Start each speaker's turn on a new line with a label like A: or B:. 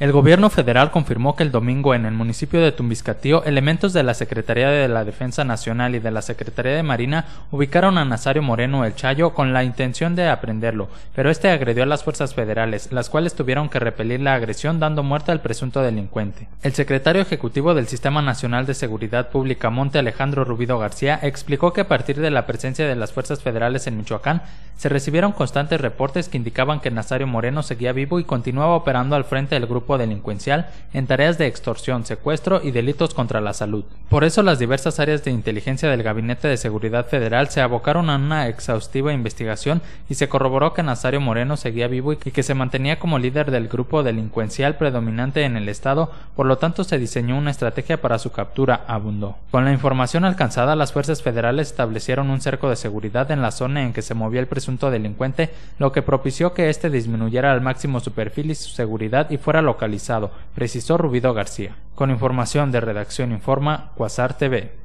A: El gobierno federal confirmó que el domingo en el municipio de Tumbiscatío elementos de la Secretaría de la Defensa Nacional y de la Secretaría de Marina ubicaron a Nazario Moreno El Chayo con la intención de aprenderlo, pero este agredió a las fuerzas federales, las cuales tuvieron que repelir la agresión dando muerte al presunto delincuente. El secretario ejecutivo del Sistema Nacional de Seguridad Pública Monte Alejandro Rubido García explicó que a partir de la presencia de las fuerzas federales en Michoacán se recibieron constantes reportes que indicaban que Nazario Moreno seguía vivo y continuaba operando al frente del grupo delincuencial en tareas de extorsión, secuestro y delitos contra la salud. Por eso las diversas áreas de inteligencia del Gabinete de Seguridad Federal se abocaron a una exhaustiva investigación y se corroboró que Nazario Moreno seguía vivo y que se mantenía como líder del grupo delincuencial predominante en el estado, por lo tanto se diseñó una estrategia para su captura, abundó. Con la información alcanzada, las fuerzas federales establecieron un cerco de seguridad en la zona en que se movía el presunto delincuente, lo que propició que este disminuyera al máximo su perfil y su seguridad y fuera localizado localizado, precisó Rubido García. Con información de Redacción Informa, Cuasar TV.